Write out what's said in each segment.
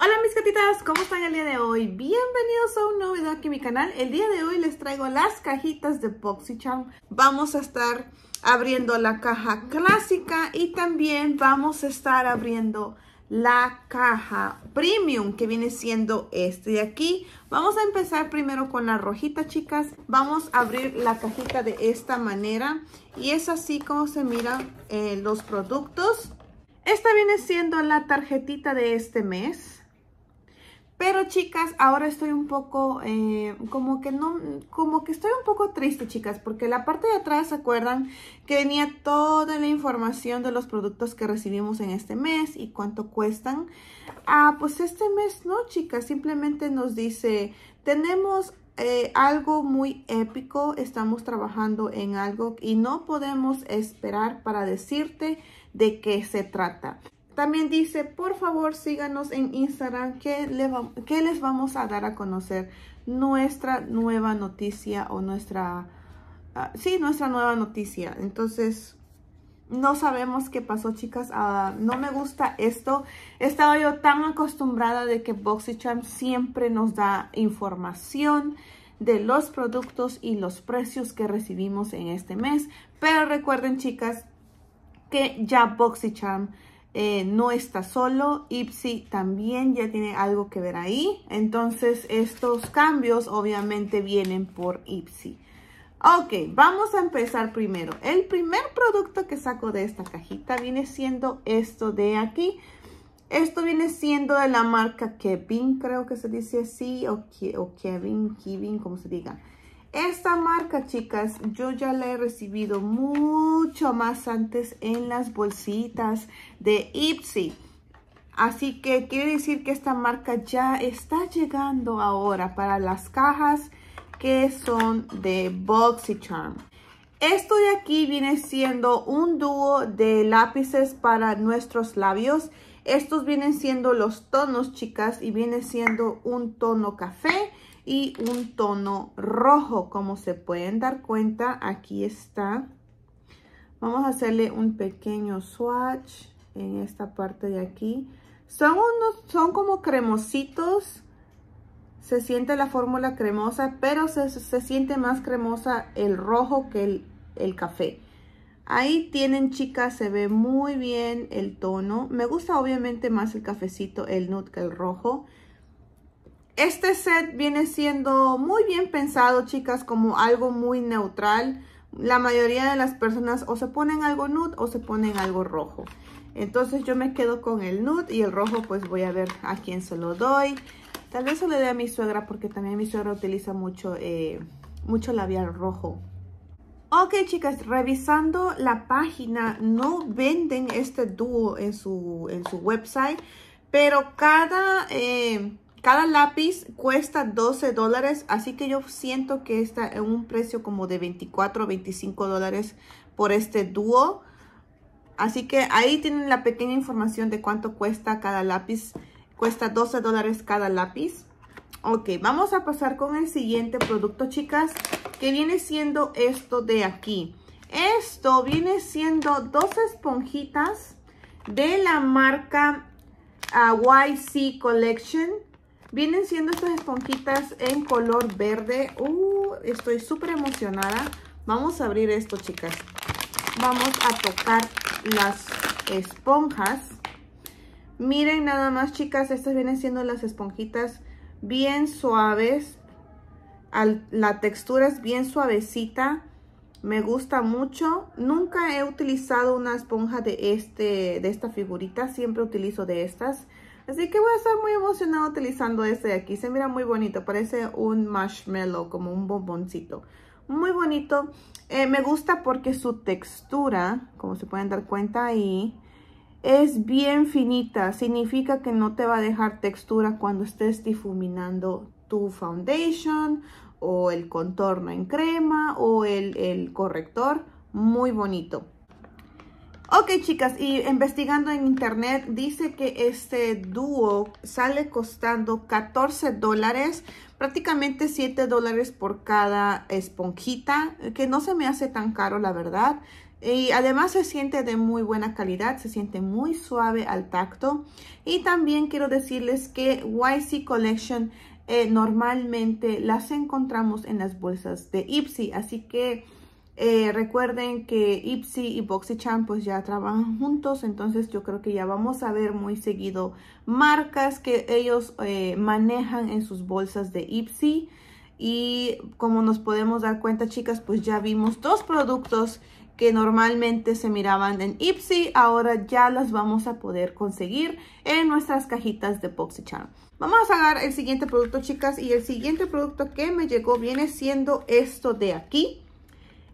Hola mis gatitas, ¿cómo están el día de hoy? Bienvenidos a un nuevo video aquí en mi canal. El día de hoy les traigo las cajitas de BoxyCharm. Vamos a estar abriendo la caja clásica y también vamos a estar abriendo la caja premium que viene siendo este de aquí. Vamos a empezar primero con la rojita, chicas. Vamos a abrir la cajita de esta manera y es así como se miran eh, los productos. Esta viene siendo la tarjetita de este mes. Pero chicas, ahora estoy un poco, eh, como que no, como que estoy un poco triste chicas, porque la parte de atrás, ¿se acuerdan? Que venía toda la información de los productos que recibimos en este mes y cuánto cuestan. Ah, pues este mes no chicas, simplemente nos dice, tenemos eh, algo muy épico, estamos trabajando en algo y no podemos esperar para decirte de qué se trata. También dice, por favor síganos en Instagram que, les vamos a dar a conocer nuestra nueva noticia o nuestra, ah, sí, nuestra nueva noticia. Entonces, no sabemos qué pasó, chicas. Ah, no me gusta esto. Estaba yo tan acostumbrada de que BoxyCharm siempre nos da información de los productos y los precios que recibimos en este mes. Pero recuerden, chicas, que ya BoxyCharm eh, no está solo, Ipsy también ya tiene algo que ver ahí. Entonces estos cambios obviamente vienen por Ipsy. Ok, vamos a empezar primero. El primer producto que saco de esta cajita viene siendo esto de aquí. Esto viene siendo de la marca Kevin, creo que se dice así, o, Kevin, Kevin, como se diga. Esta marca, chicas, yo ya la he recibido mucho más antes en las bolsitas de Ipsy. Así que quiere decir que esta marca ya está llegando ahora para las cajas que son de BoxyCharm. Esto de aquí viene siendo un dúo de lápices para nuestros labios. Estos vienen siendo los tonos, chicas, y viene siendo un tono café y un tono rojo. Como se pueden dar cuenta, aquí está. Vamos a hacerle un pequeño swatch en esta parte de aquí. Son, unos, son como cremositos. Se siente la fórmula cremosa, pero se, siente más cremosa el rojo que el, el café. Ahí tienen, chicas, se ve muy bien el tono. Me gusta obviamente más el cafecito, el nude que el rojo. Este set viene siendo muy bien pensado, chicas, como algo muy neutral. La mayoría de las personas o se ponen algo nude o se ponen algo rojo. Entonces yo me quedo con el nude y el rojo pues voy a ver a quién se lo doy. Tal vez se lo dé a mi suegra porque también mi suegra utiliza mucho, eh, mucho labial rojo. Ok, chicas, revisando la página, no venden este dúo en su, en su website, pero cada... Eh, cada lápiz cuesta 12 dólares, así que yo siento que está en un precio como de 24 a 25 dólares por este dúo. Así que ahí tienen la pequeña información de cuánto cuesta cada lápiz. Cuesta 12 dólares cada lápiz. Ok, vamos a pasar con el siguiente producto, chicas, que viene siendo esto de aquí. Esto viene siendo dos esponjitas de la marca ah, YC Collection. Vienen siendo estas esponjitas en color verde. Uh, estoy súper emocionada. Vamos a abrir esto, chicas. Vamos a tocar las esponjas. Miren nada más, chicas. Estas vienen siendo las esponjitas bien suaves. la textura es bien suavecita. Me gusta mucho. Nunca he utilizado una esponja de, este, de esta figurita. Siempre utilizo de estas. Así que voy a estar muy emocionada utilizando este de aquí. Se mira muy bonito, parece un marshmallow, como un bomboncito. Muy bonito. Eh, me gusta porque su textura, como se pueden dar cuenta ahí, es bien finita. Significa que no te va a dejar textura cuando estés difuminando tu foundation o el contorno en crema o el corrector. Muy bonito. Ok, chicas, y investigando en internet, dice que este dúo sale costando 14 dólares, prácticamente 7 dólares por cada esponjita, que no se me hace tan caro, la verdad. Y además se siente de muy buena calidad, se siente muy suave al tacto. Y también quiero decirles que YC Collection eh, normalmente las encontramos en las bolsas de Ipsy, así que eh, recuerden que Ipsy y BoxyChan pues ya trabajan juntos, entonces yo creo que ya vamos a ver muy seguido marcas que ellos eh, manejan en sus bolsas de Ipsy. Y como nos podemos dar cuenta chicas, pues ya vimos dos productos que normalmente se miraban en Ipsy, ahora ya las vamos a poder conseguir en nuestras cajitas de BoxyCharm. Vamos a agarrar el siguiente producto, chicas, y el siguiente producto que me llegó viene siendo esto de aquí.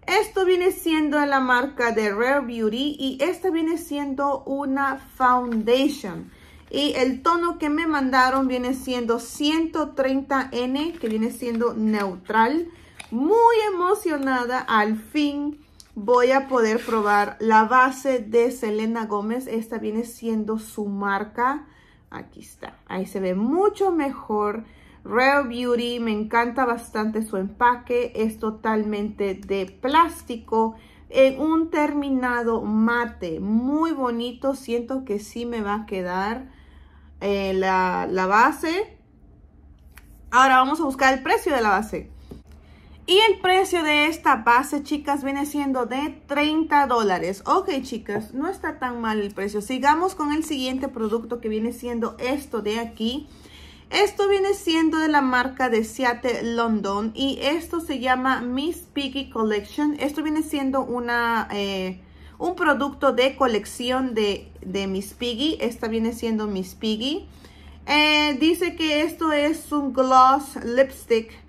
Esto viene siendo la marca de Rare Beauty y esta viene siendo una foundation. Y el tono que me mandaron viene siendo 130N, que viene siendo neutral. Muy emocionada, al fin voy a poder probar la base de Selena Gómez. Esta viene siendo su marca. Aquí está, ahí se ve mucho mejor Real Beauty, me encanta bastante su empaque, es totalmente de plástico, en un terminado mate, muy bonito, siento que sí me va a quedar eh, la, la base. Ahora vamos a buscar el precio de la base. Y el precio de esta base, chicas, viene siendo de 30 dólares. Ok, chicas, no está tan mal el precio. Sigamos con el siguiente producto que viene siendo esto de aquí. Esto viene siendo de la marca de Seattle London y esto se llama Miss Piggy Collection. Esto viene siendo una, eh, un producto de colección de, de Miss Piggy. Esta viene siendo Miss Piggy. Eh, dice que esto es un gloss lipstick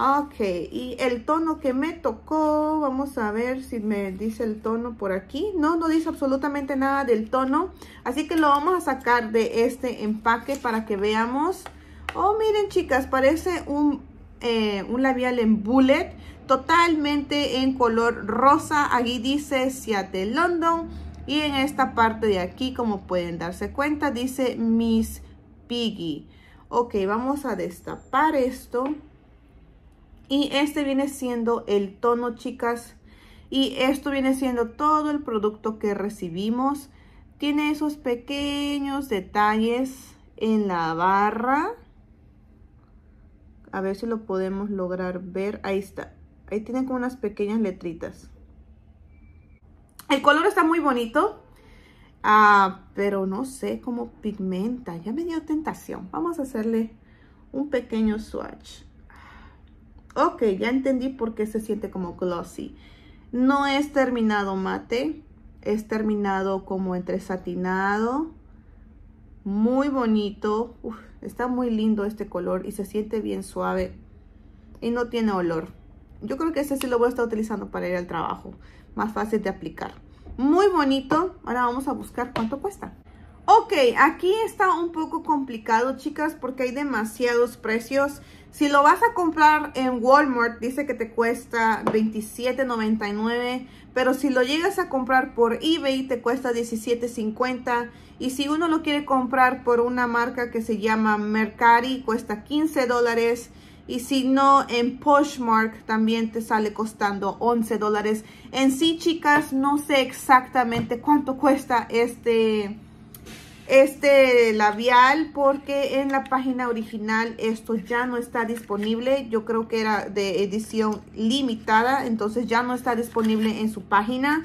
Ok, y el tono que me tocó, vamos a ver si me dice el tono por aquí. No, no dice absolutamente nada del tono, así que lo vamos a sacar de este empaque para que veamos. Oh, miren chicas, parece un, eh, un labial en bullet, totalmente en color rosa. Aquí dice Seattle London y en esta parte de aquí, como pueden darse cuenta, dice Miss Piggy. Ok, vamos a destapar esto y este viene siendo el tono chicas y esto viene siendo todo el producto que recibimos tiene esos pequeños detalles en la barra a ver si lo podemos lograr ver ahí está ahí tienen como unas pequeñas letritas el color está muy bonito ah, pero no sé cómo pigmenta ya me dio tentación vamos a hacerle un pequeño swatch Ok, ya entendí por qué se siente como glossy. No es terminado mate, es terminado como entre satinado. Muy bonito. está muy lindo este color y se siente bien suave. Y no tiene olor. Yo creo que este sí lo voy a estar utilizando para ir al trabajo. Más fácil de aplicar. Muy bonito. Ahora vamos a buscar cuánto cuesta. Ok, aquí está un poco complicado, chicas, porque hay demasiados precios. Si lo vas a comprar en Walmart, dice que te cuesta $27.99, pero si lo llegas a comprar por eBay, te cuesta $17.50. Y si uno lo quiere comprar por una marca que se llama Mercari, cuesta $15 dólares. Y si no, en Poshmark también te sale costando 11 dólares. En sí, chicas, no sé exactamente cuánto cuesta este este labial porque en la página original esto ya no está disponible. Yo creo que era de edición limitada, entonces ya no está disponible en su página.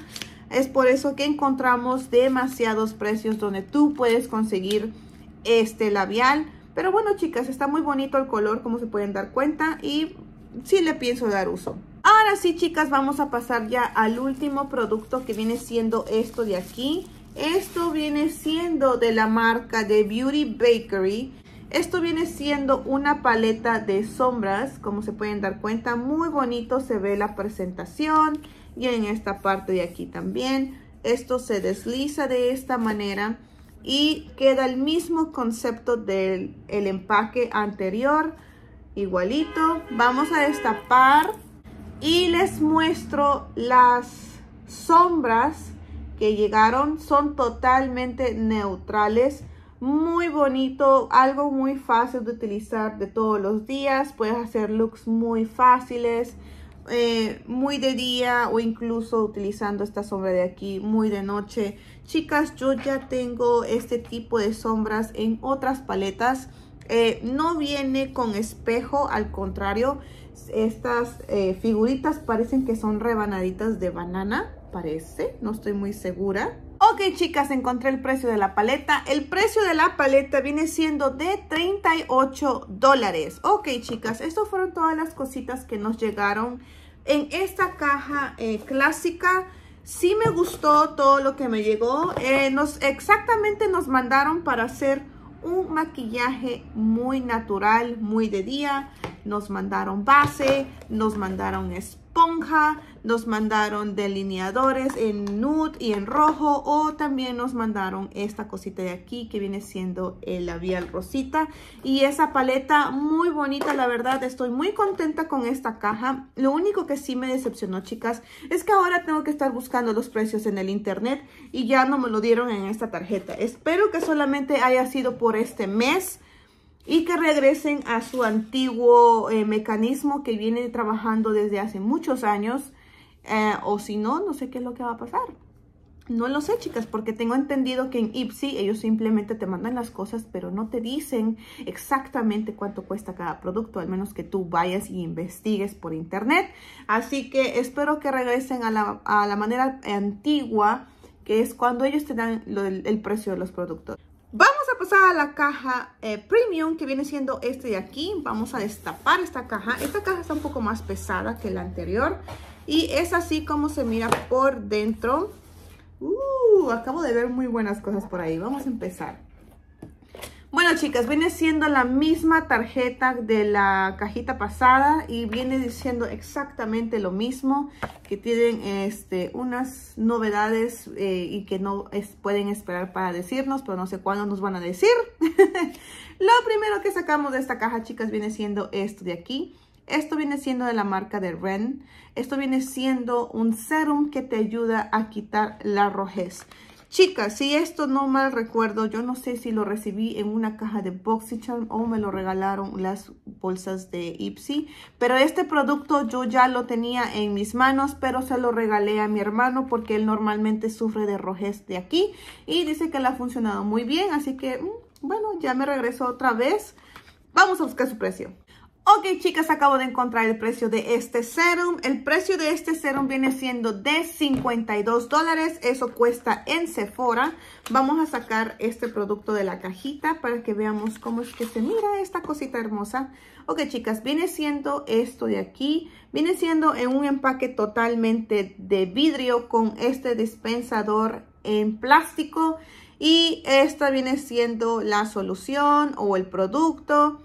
Es por eso que encontramos demasiados precios donde tú puedes conseguir este labial. Pero bueno, chicas, está muy bonito el color, como se pueden dar cuenta, y sí le pienso dar uso. Ahora sí, chicas, vamos a pasar ya al último producto que viene siendo esto de aquí. Esto viene siendo de la marca de Beauty Bakery. Esto viene siendo una paleta de sombras, como se pueden dar cuenta. Muy bonito se ve la presentación y en esta parte de aquí también. Esto se desliza de esta manera y queda el mismo concepto del el empaque anterior. Igualito. Vamos a destapar y les muestro las sombras que llegaron son totalmente neutrales. Muy bonito, algo muy fácil de utilizar de todos los días. Puedes hacer looks muy fáciles, eh, muy de día o incluso utilizando esta sombra de aquí muy de noche. Chicas, yo ya tengo este tipo de sombras en otras paletas. Eh, no viene con espejo, al contrario, estas eh, figuritas parecen que son rebanaditas de banana parece, no estoy muy segura. Ok chicas, encontré el precio de la paleta. El precio de la paleta viene siendo de 38 dólares. Ok chicas, estas fueron todas las cositas que nos llegaron en esta caja eh, clásica. Sí me gustó todo lo que me llegó. Eh, nos, exactamente nos mandaron para hacer un maquillaje muy natural, muy de día. Nos mandaron base, nos mandaron espacio nos mandaron delineadores en nude y en rojo o también nos mandaron esta cosita de aquí que viene siendo el labial rosita y esa paleta muy bonita la verdad estoy muy contenta con esta caja lo único que sí me decepcionó chicas es que ahora tengo que estar buscando los precios en el internet y ya no me lo dieron en esta tarjeta espero que solamente haya sido por este mes y que regresen a su antiguo eh, mecanismo que viene trabajando desde hace muchos años. Eh, o si no, no sé qué es lo que va a pasar. No lo sé, chicas, porque tengo entendido que en Ipsy ellos simplemente te mandan las cosas, pero no te dicen exactamente cuánto cuesta cada producto, al menos que tú vayas y investigues por internet. Así que espero que regresen a la, a la manera antigua, que es cuando ellos te dan el precio de los productos. Vamos a pasar a la caja eh, premium que viene siendo este de aquí. Vamos a destapar esta caja. Esta caja está un poco más pesada que la anterior. Y es así como se mira por dentro. Uh, acabo de ver muy buenas cosas por ahí. Vamos a empezar. Bueno, chicas, viene siendo la misma tarjeta de la cajita pasada y viene diciendo exactamente lo mismo, que tienen este, unas novedades eh, y que no pueden esperar para decirnos, pero no sé cuándo nos van a decir. lo primero que sacamos de esta caja, chicas, viene siendo esto de aquí. Esto viene siendo de la marca de Ren. Esto viene siendo un serum que te ayuda a quitar la rojez. Chicas, si esto no mal recuerdo, yo no sé si lo recibí en una caja de BoxyCharm o me lo regalaron las bolsas de Ipsy. Pero este producto yo ya lo tenía en mis manos, pero se lo regalé a mi hermano porque él normalmente sufre de rojez de aquí. Y dice que le ha funcionado muy bien, así que mm, bueno, ya me regreso otra vez. Vamos a buscar su precio. Ok, chicas, acabo de encontrar el precio de este serum. El precio de este serum viene siendo de 52 dólares. Eso cuesta en Sephora. Vamos a sacar este producto de la cajita para que veamos cómo es que se mira esta cosita hermosa. Ok, chicas, viene siendo esto de aquí. Viene siendo en un empaque totalmente de vidrio con este dispensador en plástico. Y esta viene siendo la solución o el producto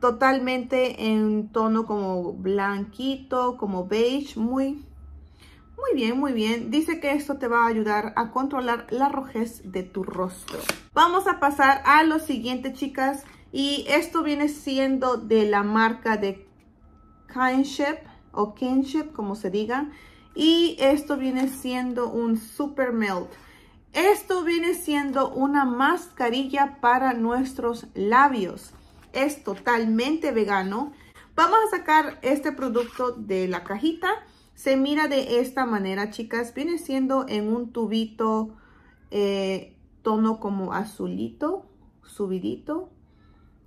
totalmente en tono como blanquito, como beige, muy, muy bien, muy bien. Dice que esto te va a ayudar a controlar la rojez de tu rostro. Vamos a pasar a lo siguiente, chicas. Y esto viene siendo de la marca de Kinship o Kinship, como se diga. Y esto viene siendo un Super Melt. Esto viene siendo una mascarilla para nuestros labios es totalmente vegano. Vamos a sacar este producto de la cajita. Se mira de esta manera, chicas. Viene siendo en un tubito eh, tono como azulito, subidito.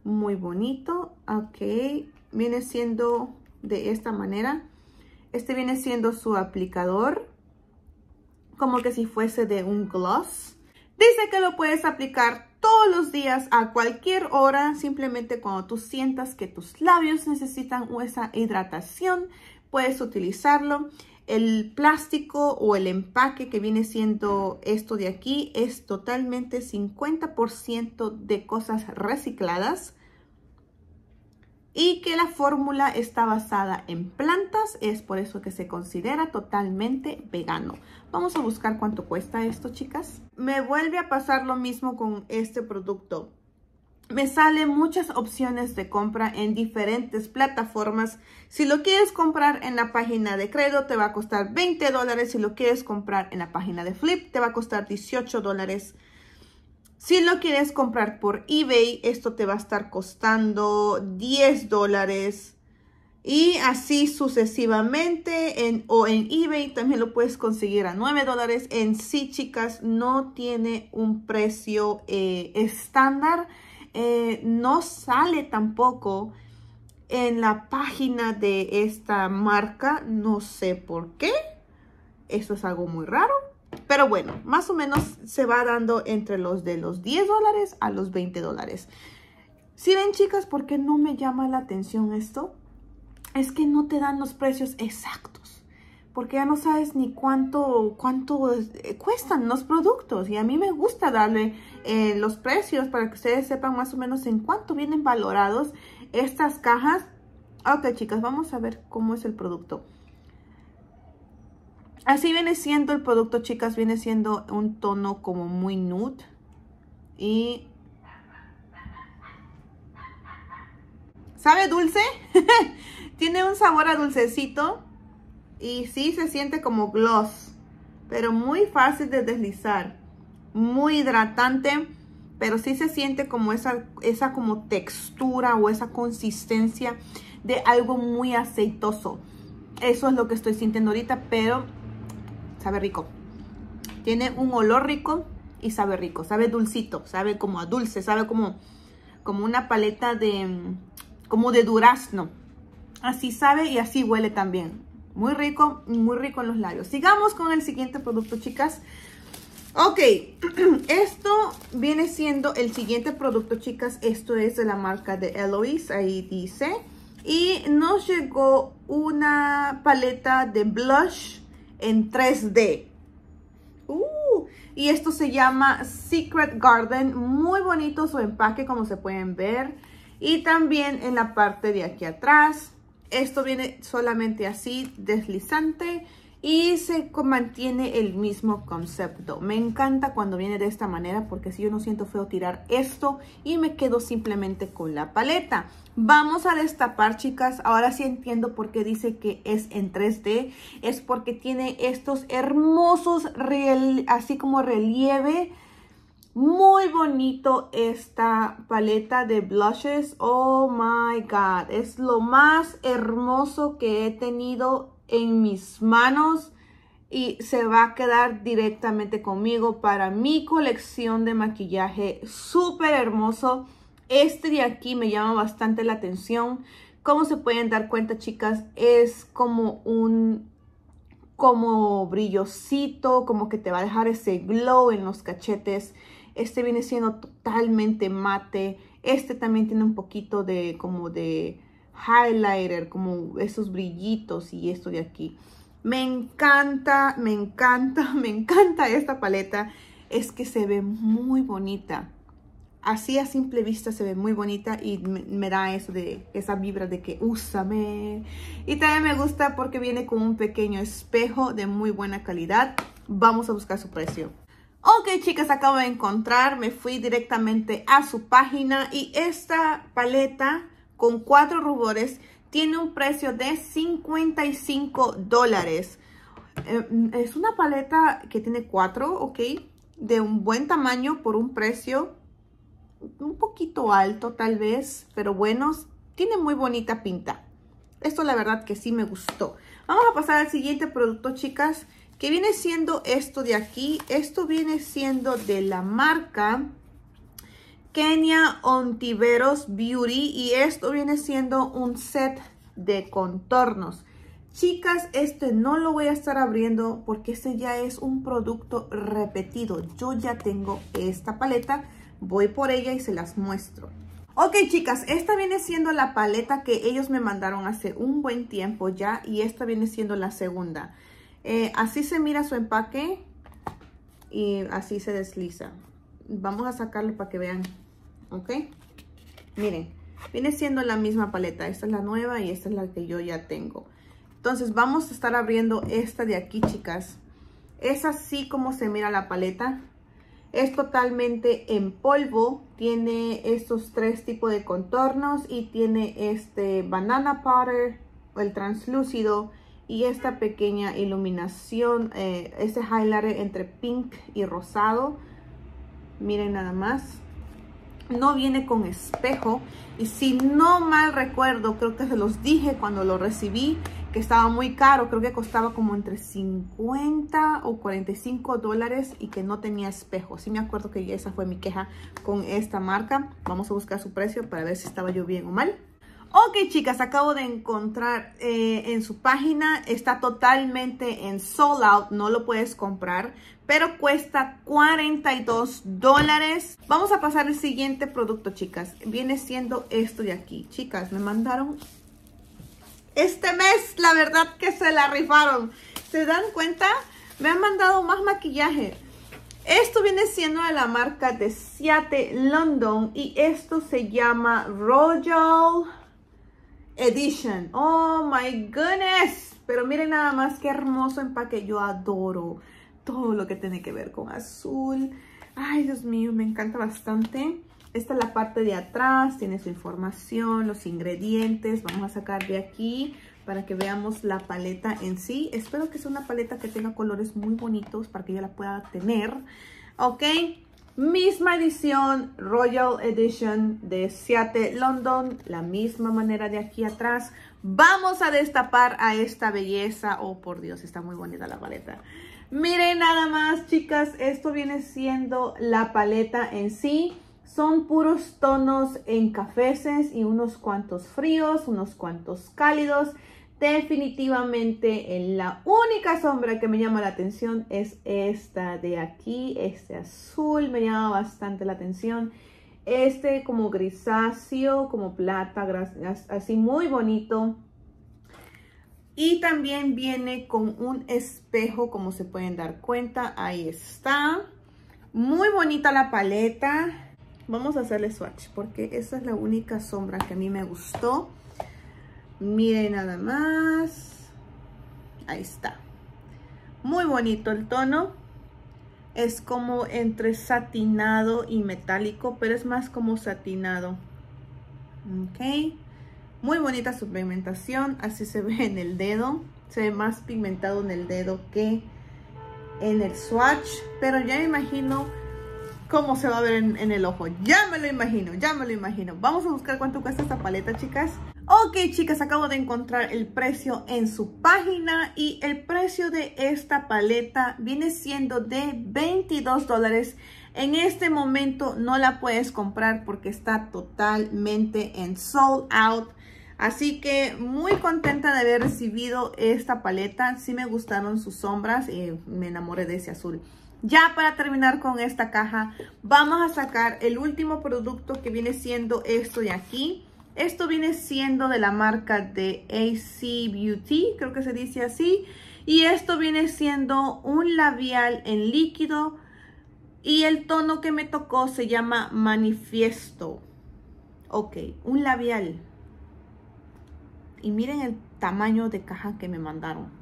Muy bonito. Ok. Viene siendo de esta manera. Este viene siendo su aplicador. Como que si fuese de un gloss. Dice que lo puedes aplicar todos los días, a cualquier hora, simplemente cuando tú sientas que tus labios necesitan esa hidratación, puedes utilizarlo. El plástico o el empaque que viene siendo esto de aquí es totalmente 50% de cosas recicladas y que la fórmula está basada en plantas, es por eso que se considera totalmente vegano. Vamos a buscar cuánto cuesta esto, chicas. Me vuelve a pasar lo mismo con este producto. Me salen muchas opciones de compra en diferentes plataformas. Si lo quieres comprar en la página de Credo, te va a costar 20 dólares. Si lo quieres comprar en la página de Flip, te va a costar 18 dólares. Si lo quieres comprar por eBay, esto te va a estar costando 10 dólares. Y así sucesivamente en, o en eBay también lo puedes conseguir a 9 dólares. En sí, chicas, no tiene un precio eh, estándar. Eh, no sale tampoco en la página de esta marca. No sé por qué. Eso es algo muy raro. Pero bueno, más o menos se va dando entre los de los 10 dólares a los 20 dólares. Si ven, chicas, ¿por qué no me llama la atención esto? es que no te dan los precios exactos, porque ya no sabes ni cuánto, cuánto eh, cuestan los productos. Y a mí me gusta darle eh, los precios para que ustedes sepan más o menos en cuánto vienen valorados estas cajas. Ok, chicas, vamos a ver cómo es el producto. Así viene siendo el producto, chicas. Viene siendo un tono como muy nude. Y... ¿Sabe dulce? Tiene un sabor a dulcecito y sí se siente como gloss, pero muy fácil de deslizar. Muy hidratante, pero sí se siente como esa, esa como textura o esa consistencia de algo muy aceitoso. Eso es lo que estoy sintiendo ahorita, pero sabe rico. Tiene un olor rico y sabe rico, sabe dulcito, sabe como a dulce, sabe como, como una paleta de, como de durazno. Así sabe y así huele también. Muy rico, muy rico en los labios. Sigamos con el siguiente producto, chicas. Ok, esto viene siendo el siguiente producto, chicas. Esto es de la marca de Eloise, ahí dice. Y nos llegó una paleta de blush en 3D. Uh, y esto se llama Secret Garden. Muy bonito su empaque, como se pueden ver. Y también en la parte de aquí atrás esto viene solamente así, deslizante y se mantiene el mismo concepto. Me encanta cuando viene de esta manera porque si yo no siento feo tirar esto y me quedo simplemente con la paleta. Vamos a destapar, chicas. Ahora sí entiendo por qué dice que es en 3D. Es porque tiene estos hermosos, así como relieve muy bonito esta paleta de blushes. Oh my God. Es lo más hermoso que he tenido en mis manos. Y se va a quedar directamente conmigo para mi colección de maquillaje. Súper hermoso. Este de aquí me llama bastante la atención. Como se pueden dar cuenta, chicas, es como un como brillosito, como que te va a dejar ese glow en los cachetes este viene siendo totalmente mate, este también tiene un poquito de como de highlighter, como esos brillitos y esto de aquí. Me encanta, me encanta, me encanta esta paleta. Es que se ve muy bonita. Así a simple vista se ve muy bonita y me, da eso de, esa vibra de que úsame. Y también me gusta porque viene con un pequeño espejo de muy buena calidad. Vamos a buscar su precio. Ok chicas, acabo de encontrar, me fui directamente a su página y esta paleta con cuatro rubores tiene un precio de 55 dólares. Eh, es una paleta que tiene cuatro, ok, de un buen tamaño por un precio un poquito alto tal vez, pero buenos. Tiene muy bonita pinta. Esto la verdad que sí me gustó. Vamos a pasar al siguiente producto, chicas. ¿Qué viene siendo esto de aquí. Esto viene siendo de la marca Kenya Ontiveros Beauty y esto viene siendo un set de contornos. Chicas, este no lo voy a estar abriendo porque este ya es un producto repetido. Yo ya tengo esta paleta, voy por ella y se las muestro. Ok chicas, esta viene siendo la paleta que ellos me mandaron hace un buen tiempo ya y esta viene siendo la segunda. Eh, así se mira su empaque y así se desliza. Vamos a sacarlo para que vean, ¿ok? Miren, viene siendo la misma paleta. Esta es la nueva y esta es la que yo ya tengo. Entonces vamos a estar abriendo esta de aquí, chicas. Es así como se mira la paleta. Es totalmente en polvo. Tiene estos tres tipos de contornos y tiene este banana powder, el translúcido, y esta pequeña iluminación, eh, este highlighter entre pink y rosado. Miren nada más. No viene con espejo. Y si no mal recuerdo, creo que se los dije cuando lo recibí, que estaba muy caro. Creo que costaba como entre 50 o 45 dólares y que no tenía espejo. Si me acuerdo que esa fue mi queja con esta marca. Vamos a buscar su precio para ver si estaba yo bien o mal. Ok, chicas, acabo de encontrar eh, en su página, está totalmente en sold out, no lo puedes comprar, pero cuesta 42 dólares. Vamos a pasar al siguiente producto, chicas. Viene siendo esto de aquí. Chicas, me mandaron este mes, la verdad que se la rifaron. ¿Se dan cuenta? Me han mandado más maquillaje. Esto viene siendo de la marca de Seattle London y esto se llama Royal... Edition. Oh my goodness. Pero miren nada más qué hermoso empaque. Yo adoro todo lo que tiene que ver con azul. Ay, Dios mío, me encanta bastante. Esta es la parte de atrás, tiene su información, los ingredientes. Vamos a sacar de aquí para que veamos la paleta en sí. Espero que sea una paleta que tenga colores muy bonitos para que yo la pueda tener. Ok, Misma edición Royal Edition de Seattle, London, la misma manera de aquí atrás. Vamos a destapar a esta belleza. Oh, por Dios, está muy bonita la paleta. Miren nada más, chicas, esto viene siendo la paleta en sí. Son puros tonos en cafeces y unos cuantos fríos, unos cuantos cálidos. Definitivamente la única sombra que me llama la atención es esta de aquí, este azul me llama bastante la atención. Este como grisáceo, como plata, así muy bonito. Y también viene con un espejo, como se pueden dar cuenta, ahí está. Muy bonita la paleta. Vamos a hacerle swatch porque esa es la única sombra que a mí me gustó. Miren nada más. Ahí está. Muy bonito el tono. Es como entre satinado y metálico, pero es más como satinado. Ok. Muy bonita su pigmentación. Así se ve en el dedo. Se ve más pigmentado en el dedo que en el swatch. Pero ya me imagino cómo se va a ver en, el ojo. Ya me lo imagino, ya me lo imagino. Vamos a buscar cuánto cuesta esta paleta, chicas. Ok chicas, acabo de encontrar el precio en su página y el precio de esta paleta viene siendo de 22 dólares. En este momento no la puedes comprar porque está totalmente en sold out. Así que muy contenta de haber recibido esta paleta. Sí me gustaron sus sombras y me enamoré de ese azul. Ya para terminar con esta caja, vamos a sacar el último producto que viene siendo esto de aquí. Esto viene siendo de la marca de AC Beauty, creo que se dice así. Y esto viene siendo un labial en líquido. Y el tono que me tocó se llama Manifiesto. Ok, un labial. Y miren el tamaño de caja que me mandaron.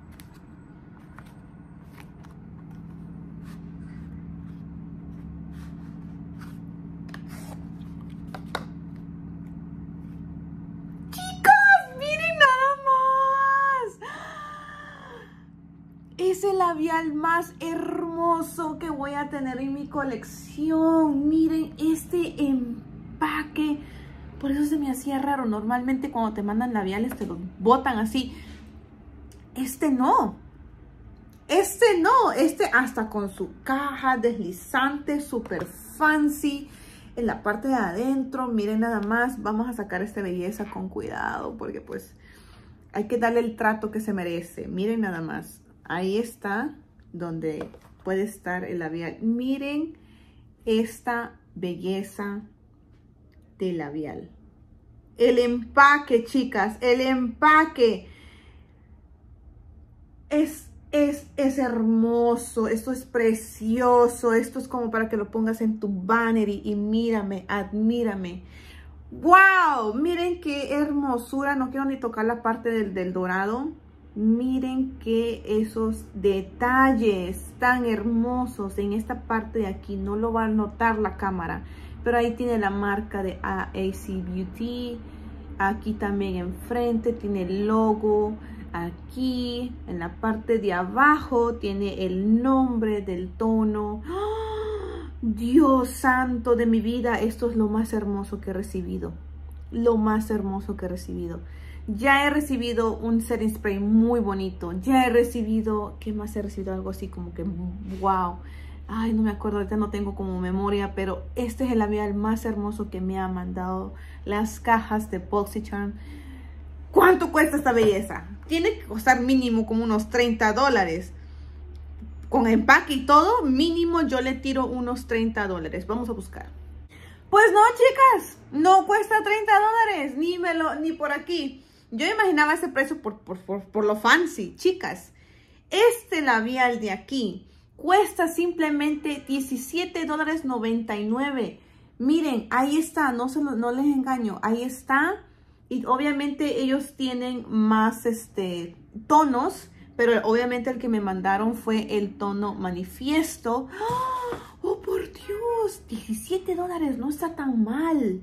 labial más hermoso que voy a tener en mi colección. Miren este empaque. Por eso se me hacía raro. Normalmente cuando te mandan labiales te los botan así. Este no. Este no. Este hasta con su caja deslizante, super fancy. En la parte de adentro, miren nada más. Vamos a sacar esta belleza con cuidado porque pues hay que darle el trato que se merece. Miren nada más. Ahí está donde puede estar el labial. Miren esta belleza de labial. El empaque, chicas, el empaque es, es, es hermoso, esto es precioso, esto es como para que lo pongas en tu banner y, mírame, admírame. ¡Wow! Miren qué hermosura, no quiero ni tocar la parte del, del dorado. Miren que esos detalles tan hermosos en esta parte de aquí, no lo va a notar la cámara, pero ahí tiene la marca de AAC Beauty, aquí también enfrente tiene el logo, aquí en la parte de abajo tiene el nombre del tono. ¡Ah! Dios santo de mi vida, esto es lo más hermoso que he recibido, lo más hermoso que he recibido. Ya he recibido un setting spray muy bonito. Ya he recibido, ¿qué más he recibido? Algo así como que, wow. Ay, no me acuerdo, ahorita no tengo como memoria, pero este es el labial más hermoso que me ha mandado las cajas de BoxyCharm. ¿Cuánto cuesta esta belleza? Tiene que costar mínimo como unos 30 dólares. Con empaque y todo, mínimo yo le tiro unos 30 dólares. Vamos a buscar. Pues no, chicas, no cuesta 30 dólares, ni, me lo, ni por aquí. Yo imaginaba ese precio por, por, lo fancy, chicas. Este labial de aquí cuesta simplemente $17.99. Miren, ahí está, no, se no les engaño, ahí está. Y obviamente ellos tienen más este, tonos, pero obviamente el que me mandaron fue el tono manifiesto. ¡Ah! ¡Oh, por Dios! 17 dólares, no está tan mal.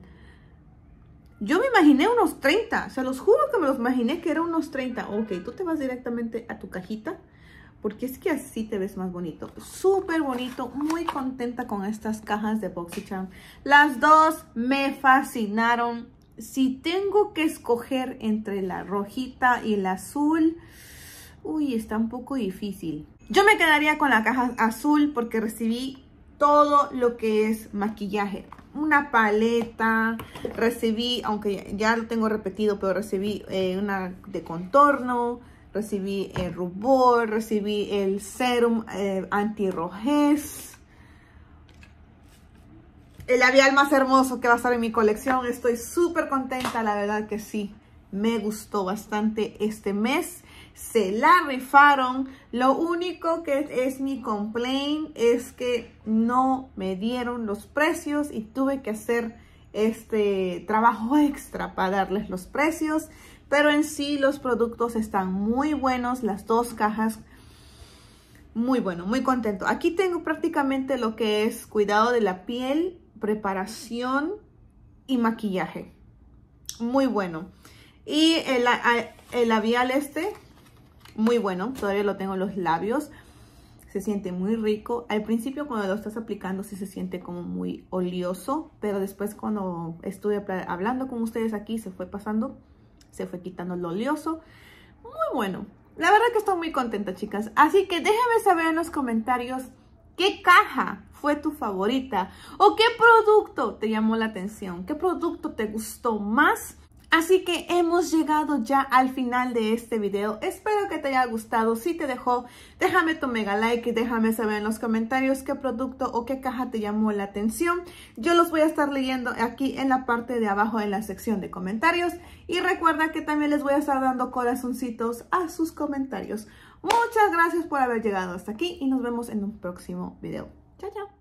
Yo me imaginé unos 30, se los juro que me los imaginé que eran unos 30. Ok, tú te vas directamente a tu cajita porque es que así te ves más bonito. Súper bonito, muy contenta con estas cajas de BoxyCharm. Las dos me fascinaron. Si tengo que escoger entre la rojita y la azul, uy, está un poco difícil. Yo me quedaría con la caja azul porque recibí todo lo que es maquillaje. Una paleta, recibí, aunque ya lo tengo repetido, pero recibí eh, una de contorno, recibí el eh, rubor, recibí el serum anti eh, antirrojez. El labial más hermoso que va a estar en mi colección. Estoy súper contenta, la verdad que sí. Me gustó bastante este mes se la rifaron. Lo único que es mi complaint es que no me dieron los precios y tuve que hacer este trabajo extra para darles los precios. Pero en sí los productos están muy buenos, las dos cajas muy bueno, muy contento. Aquí tengo prácticamente lo que es cuidado de la piel, preparación y maquillaje. Muy bueno. Y el, el labial este muy bueno, todavía lo tengo en los labios, se siente muy rico. Al principio cuando lo estás aplicando sí se siente como muy oleoso, pero después cuando estuve hablando con ustedes aquí se fue pasando, se fue quitando lo oleoso. Muy bueno. La verdad que estoy muy contenta, chicas. Así que déjenme saber en los comentarios qué caja fue tu favorita o qué producto te llamó la atención, qué producto te gustó más Así que hemos llegado ya al final de este video. Espero que te haya gustado. Si te dejó, déjame tu mega like y déjame saber en los comentarios qué producto o qué caja te llamó la atención. Yo los voy a estar leyendo aquí en la parte de abajo en la sección de comentarios. Y recuerda que también les voy a estar dando corazoncitos a sus comentarios. Muchas gracias por haber llegado hasta aquí y nos vemos en un próximo video. Chao, chao.